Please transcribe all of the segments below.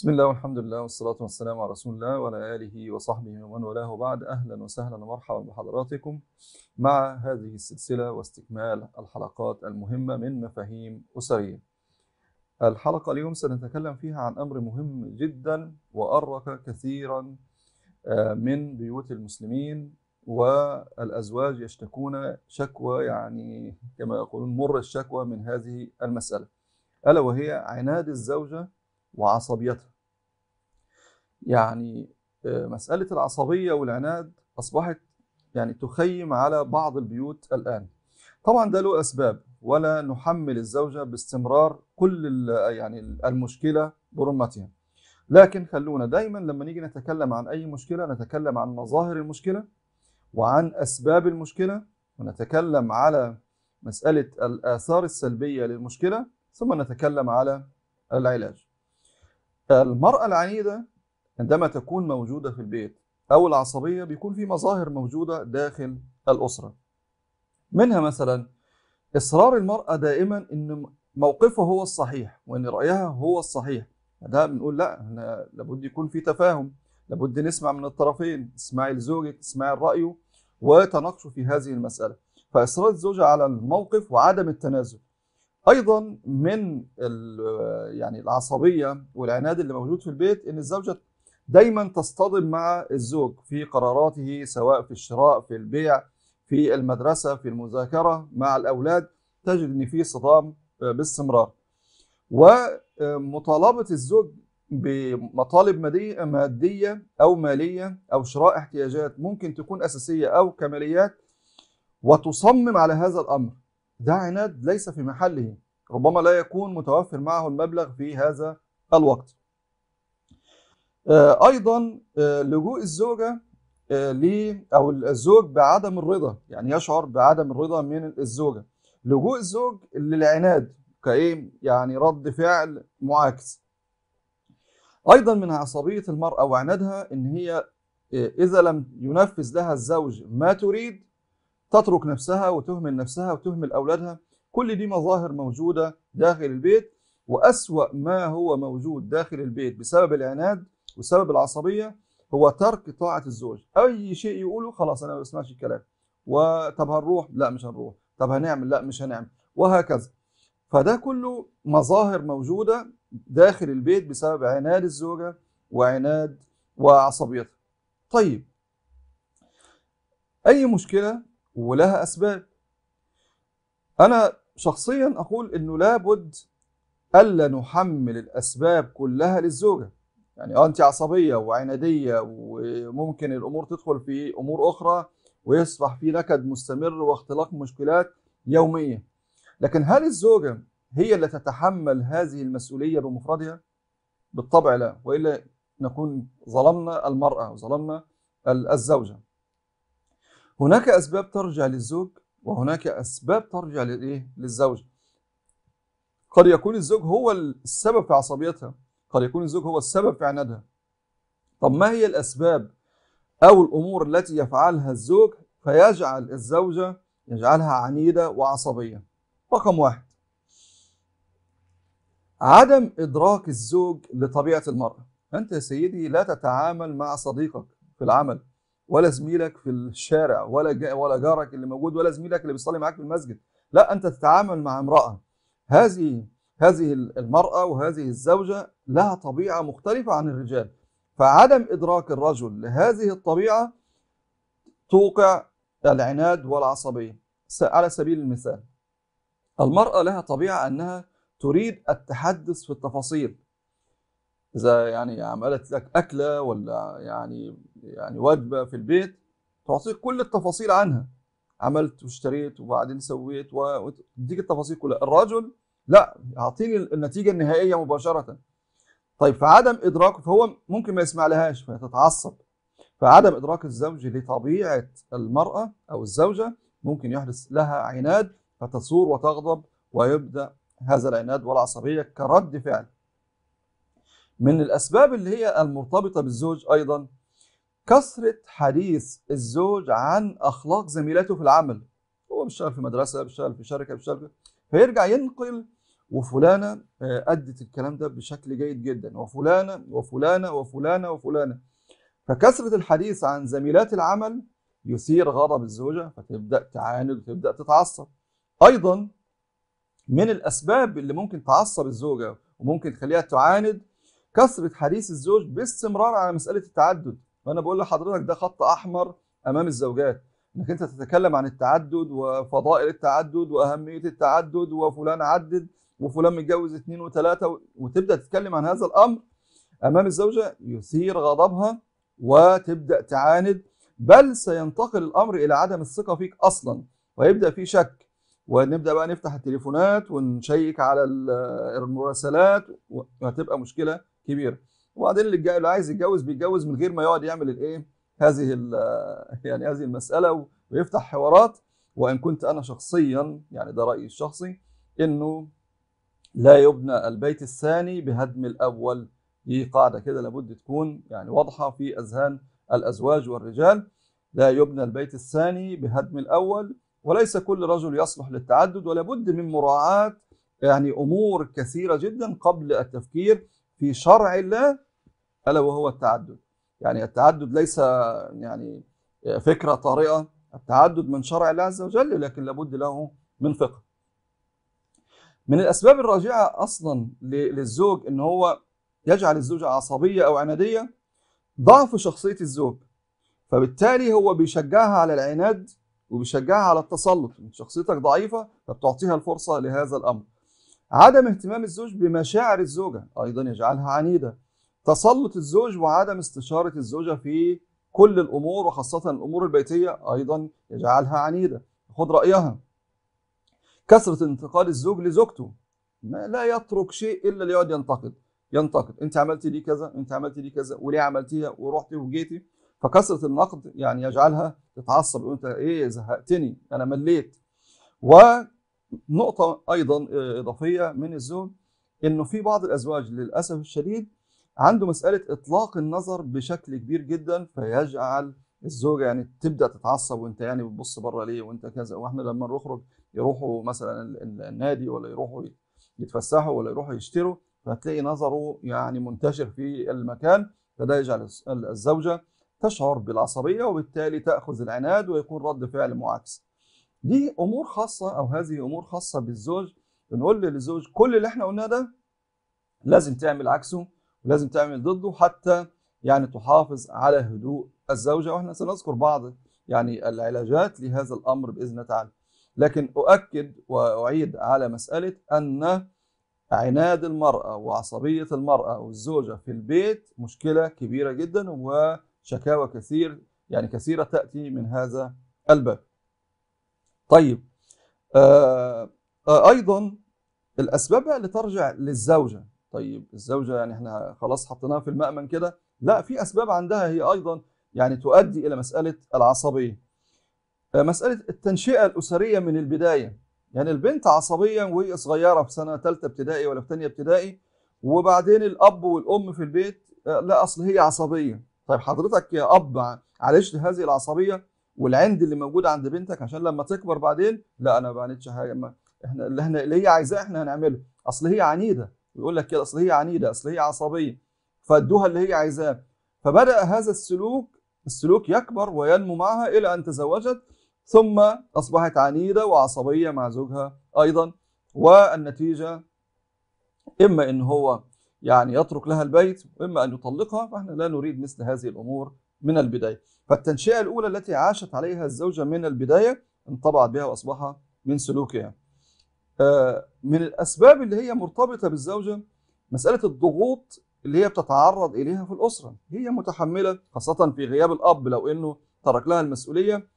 بسم الله والحمد لله والصلاة والسلام على رسول الله وعلى آله وصحبه ومن والاه وبعد أهلا وسهلا ومرحبا بحضراتكم مع هذه السلسلة واستكمال الحلقات المهمة من مفاهيم أسرية الحلقة اليوم سنتكلم فيها عن أمر مهم جدا وأرق كثيرا آه، من بيوت المسلمين والأزواج يشتكون شكوى يعني كما يقولون مر الشكوى من هذه المسألة ألا وهي عناد الزوجة وعصبيتها يعني آه، مسألة العصبية والعناد أصبحت يعني تخيم على بعض البيوت الآن طبعا ده له أسباب ولا نحمل الزوجة باستمرار كل يعني المشكلة برمتها لكن خلونا دايما لما نيجي نتكلم عن أي مشكلة نتكلم عن مظاهر المشكلة وعن أسباب المشكلة ونتكلم على مسألة الآثار السلبية للمشكلة ثم نتكلم على العلاج المرأة العنيدة عندما تكون موجودة في البيت أو العصبية بيكون في مظاهر موجودة داخل الأسرة منها مثلا إصرار المرأة دائما أن موقفه هو الصحيح وأن رأيها هو الصحيح ده بنقول لا أنا لابد يكون في تفاهم لابد نسمع من الطرفين اسمعي لزوجك اسمعي رأيه وتناقشوا في هذه المسألة فإصرار الزوجة على الموقف وعدم التنازل أيضا من يعني العصبية والعناد اللي موجود في البيت أن الزوجة دايما تصطدم مع الزوج في قراراته سواء في الشراء في البيع في المدرسة في المذاكرة مع الأولاد تجد أن في صدام آه، باستمرار ومطالبة الزوج بمطالب مادية أو مالية أو شراء احتياجات ممكن تكون أساسية أو كماليات وتصمم على هذا الأمر ده عناد ليس في محله ربما لا يكون متوفر معه المبلغ في هذا الوقت آه، ايضا آه، لجوء الزوجه آه، لي او الزوج بعدم الرضا يعني يشعر بعدم الرضا من الزوجه لجوء الزوج للعناد كايه يعني رد فعل معاكس ايضا من عصبيه المراه وعنادها ان هي اذا لم ينفذ لها الزوج ما تريد تترك نفسها وتهمل نفسها وتهمل اولادها كل دي مظاهر موجوده داخل البيت واسوا ما هو موجود داخل البيت بسبب العناد وسبب العصبيه هو ترك طاعه الزوج اي شيء يقوله خلاص انا ما بسمعش الكلام وطب هنروح لا مش هنروح طب هنعمل لا مش هنعمل وهكذا فده كله مظاهر موجوده داخل البيت بسبب عناد الزوجه وعناد وعصبيتها طيب اي مشكله ولها اسباب انا شخصيا اقول انه لابد الا نحمل الاسباب كلها للزوجه يعني اه انت عصبيه وعناديه وممكن الامور تدخل في امور اخرى ويصبح في نكد مستمر واختلاق مشكلات يوميه لكن هل الزوجه هي اللي تتحمل هذه المسؤوليه بمفردها بالطبع لا والا نكون ظلمنا المراه وظلمنا الزوجه هناك اسباب ترجع للزوج وهناك اسباب ترجع للايه للزوجه قد يكون الزوج هو السبب في عصبيتها قد يكون الزوج هو السبب في عنادها طب ما هي الأسباب أو الأمور التي يفعلها الزوج فيجعل الزوجة يجعلها عنيدة وعصبية رقم واحد عدم إدراك الزوج لطبيعة المرأة أنت يا سيدي لا تتعامل مع صديقك في العمل ولا زميلك في الشارع ولا ولا جارك اللي موجود ولا زميلك اللي بيصلي معاك في المسجد لا أنت تتعامل مع امرأة هذه هذه المرأة وهذه الزوجة لها طبيعة مختلفة عن الرجال فعدم إدراك الرجل لهذه الطبيعة توقع العناد والعصبية على سبيل المثال المرأة لها طبيعة أنها تريد التحدث في التفاصيل إذا يعني عملت لك أكلة ولا يعني يعني وجبة في البيت تعطيك كل التفاصيل عنها عملت واشتريت وبعدين سويت وتديك التفاصيل كلها الرجل لا اعطيني النتيجه النهائيه مباشره طيب فعدم ادراك فهو ممكن ما يسمع لهاش فتتعصب فعدم ادراك الزوج لطبيعه المراه او الزوجه ممكن يحدث لها عناد فتصور وتغضب ويبدا هذا العناد والعصبيه كرد فعل من الاسباب اللي هي المرتبطه بالزوج ايضا كثره حديث الزوج عن اخلاق زميلاته في العمل هو بيشتغل في مدرسه بيشتغل في شركه بيشتغل فيرجع ينقل وفلانه آه، ادت الكلام ده بشكل جيد جدا وفلانه وفلانه وفلانه وفلانه فكثره الحديث عن زميلات العمل يثير غضب الزوجه فتبدا تعاند وتبدا تتعصب ايضا من الاسباب اللي ممكن تعصب الزوجه وممكن تخليها تعاند كثره حديث الزوج باستمرار على مساله التعدد وانا بقول لحضرتك ده خط احمر امام الزوجات انك انت تتكلم عن التعدد وفضائل التعدد واهميه التعدد وفلان عدد وفلان متجوز اثنين وثلاثه وتبدا تتكلم عن هذا الامر امام الزوجه يثير غضبها وتبدا تعاند بل سينتقل الامر الى عدم الثقه فيك اصلا ويبدا في شك ونبدا بقى نفتح التليفونات ونشيك على المراسلات وهتبقى مشكله كبيره وبعدين اللي عايز يتجوز بيتجوز من غير ما يقعد يعمل الايه هذه يعني هذه المسألة ويفتح حوارات وإن كنت أنا شخصيا يعني ده رأيي الشخصي إنه لا يبنى البيت الثاني بهدم الأول دي قاعدة كده لابد تكون يعني واضحة في أذهان الأزواج والرجال لا يبنى البيت الثاني بهدم الأول وليس كل رجل يصلح للتعدد ولابد من مراعاة يعني أمور كثيرة جدا قبل التفكير في شرع الله ألا وهو التعدد يعني التعدد ليس يعني فكرة طارئة التعدد من شرع الله عز وجل لكن لابد له من فقه من الأسباب الراجعة أصلا للزوج إن هو يجعل الزوجة عصبية أو عنادية ضعف شخصية الزوج فبالتالي هو بيشجعها على العناد وبيشجعها على التسلط شخصيتك ضعيفة فبتعطيها الفرصة لهذا الأمر عدم اهتمام الزوج بمشاعر الزوجة أيضا يجعلها عنيدة تسلط الزوج وعدم استشارة الزوجة في كل الأمور وخاصة الأمور البيتية أيضا يجعلها عنيدة خد رأيها كثرة انتقاد الزوج لزوجته ما لا يترك شيء إلا اللي يقعد ينتقد ينتقد انت عملتي دي كذا انت عملتي دي كذا وليه عملتيها ورحتي وجيتي فكثرة النقد يعني يجعلها تتعصب انت ايه زهقتني انا مليت ونقطة ايضا اضافية من الزوج انه في بعض الازواج للاسف الشديد عنده مساله اطلاق النظر بشكل كبير جدا فيجعل الزوجه يعني تبدا تتعصب وانت يعني بتبص بره ليه وانت كذا واحنا لما نخرج يروحوا مثلا النادي ولا يروحوا يتفسحوا ولا يروحوا يشتروا فتلاقي نظره يعني منتشر في المكان فده يجعل الزوجه تشعر بالعصبيه وبالتالي تاخذ العناد ويكون رد فعل معاكس. دي امور خاصه او هذه امور خاصه بالزوج بنقول للزوج كل اللي احنا قلناه ده لازم تعمل عكسه لازم تعمل ضده حتى يعني تحافظ على هدوء الزوجة وإحنا سنذكر بعض يعني العلاجات لهذا الأمر بإذن الله تعالى لكن أؤكد وأعيد على مسألة أن عناد المرأة وعصبية المرأة والزوجة في البيت مشكلة كبيرة جدا وشكاوى كثير يعني كثيرة تأتي من هذا الباب طيب آه آه أيضا الأسباب اللي ترجع للزوجة طيب الزوجه يعني احنا خلاص حطيناها في المأمن كده لا في اسباب عندها هي ايضا يعني تؤدي الى مساله العصبيه آه، مساله التنشئه الاسريه من البدايه يعني البنت عصبيه وهي صغيره في سنه ثالثه ابتدائي ولا في ثانيه ابتدائي وبعدين الاب والام في البيت آه، لا اصل هي عصبيه طيب حضرتك يا اب عالجت هذه العصبيه والعند اللي موجود عند بنتك عشان لما تكبر بعدين لا انا ما بعملش حاجه ما احنا اللي احنا اللي هي عايزاه احنا هنعمله اصل هي عنيده ويقول لك كده اصل هي عنيده اصل هي عصبيه فادوها اللي هي عايزاه فبدا هذا السلوك السلوك يكبر وينمو معها الى ان تزوجت ثم اصبحت عنيده وعصبيه مع زوجها ايضا والنتيجه اما ان هو يعني يترك لها البيت واما ان يطلقها فاحنا لا نريد مثل هذه الامور من البدايه فالتنشئه الاولى التي عاشت عليها الزوجه من البدايه انطبعت بها واصبح من سلوكها آه، من الاسباب اللي هي مرتبطه بالزوجه مساله الضغوط اللي هي بتتعرض اليها في الاسره هي متحمله خاصه في غياب الاب لو انه ترك لها المسؤوليه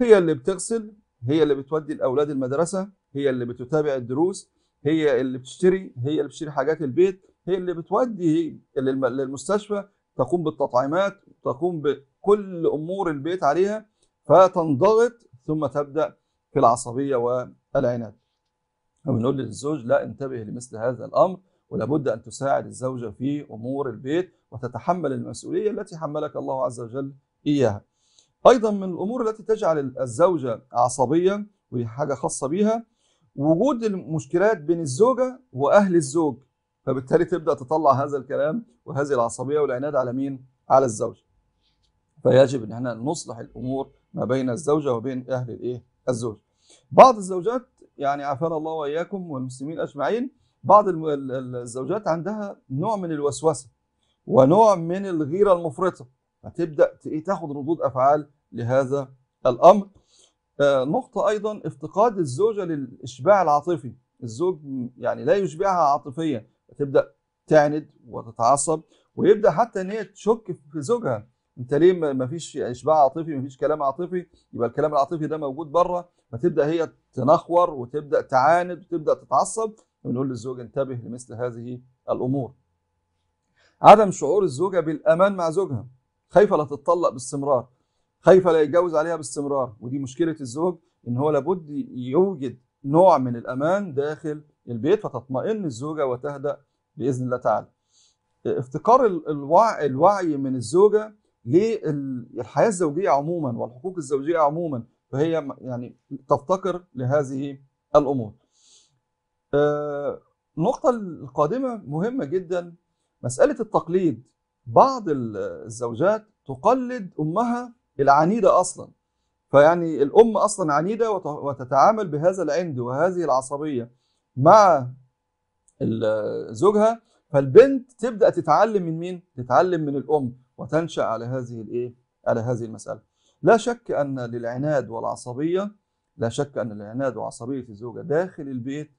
هي اللي بتغسل هي اللي بتودي الاولاد المدرسه هي اللي بتتابع الدروس هي اللي بتشتري هي اللي بتشتري حاجات البيت هي اللي بتودي للمستشفى تقوم بالتطعيمات تقوم بكل امور البيت عليها فتنضغط ثم تبدا في العصبيه والعناد وبنقول للزوج لا انتبه لمثل هذا الأمر ولابد أن تساعد الزوجة في أمور البيت وتتحمل المسؤولية التي حملك الله عز وجل إياها أيضا من الأمور التي تجعل الزوجة عصبية ودي حاجة خاصة بيها وجود المشكلات بين الزوجة وأهل الزوج فبالتالي تبدأ تطلع هذا الكلام وهذه العصبية والعناد على مين؟ على الزوجة فيجب أن احنا نصلح الأمور ما بين الزوجة وبين أهل الإيه؟ الزوج بعض الزوجات يعني عافانا الله واياكم والمسلمين اجمعين بعض الزوجات عندها نوع من الوسوسه ونوع من الغيره المفرطه فتبدا إيه، تاخد ردود افعال لهذا الامر آه، نقطه ايضا افتقاد الزوجه للاشباع العاطفي الزوج يعني لا يشبعها عاطفيا فتبدا تعند وتتعصب ويبدا حتى ان هي تشك في زوجها انت ليه ما فيش اشباع عاطفي ما فيش كلام عاطفي يبقى الكلام العاطفي ده موجود بره فتبدا هي تنخور وتبدا تعاند وتبدا تتعصب ونقول للزوج انتبه لمثل هذه الامور. عدم شعور الزوجه بالامان مع زوجها خايفه لا تتطلق باستمرار خايفه لا يتجوز عليها باستمرار ودي مشكله الزوج ان هو لابد يوجد نوع من الامان داخل البيت فتطمئن الزوجه وتهدا باذن الله تعالى. افتقار الوعي, الوعي من الزوجه للحياه الزوجيه عموما والحقوق الزوجيه عموما فهي يعني تفتقر لهذه الامور. آه، النقطة القادمة مهمة جدا مسألة التقليد بعض الزوجات تقلد أمها العنيدة أصلا فيعني الأم أصلا عنيدة وتتعامل بهذا العند وهذه العصبية مع زوجها فالبنت تبدأ تتعلم من مين؟ تتعلم من الأم وتنشأ على هذه الإيه؟ على هذه المسألة لا شك أن للعناد والعصبية لا شك أن العناد وعصبية الزوجة داخل البيت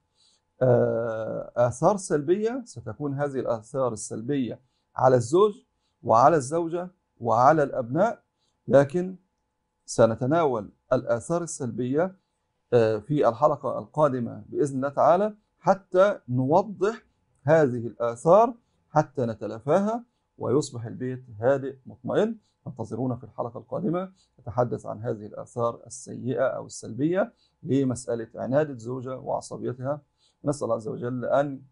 آه، آثار سلبية ستكون هذه الآثار السلبية على الزوج وعلى الزوجة وعلى الأبناء لكن سنتناول الآثار السلبية آه، في الحلقة القادمة بإذن الله تعالى حتى نوضح هذه الآثار حتى نتلافاها ويصبح البيت هادئ مطمئن انتظرونا في الحلقة القادمة نتحدث عن هذه الآثار السيئة أو السلبية لمسألة عناد الزوجة وعصبيتها نسأل الله عز وجل أن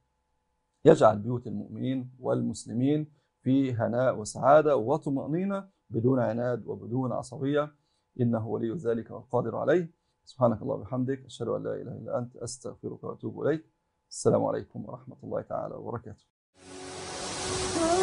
يجعل بيوت المؤمنين والمسلمين في هناء وسعادة وطمأنينة بدون عناد وبدون عصبية إنه ولي ذلك والقادر عليه سبحانك اللهم وبحمدك أشهد أن لا إله إلا أنت أستغفرك وأتوب إليك السلام عليكم ورحمة الله تعالى وبركاته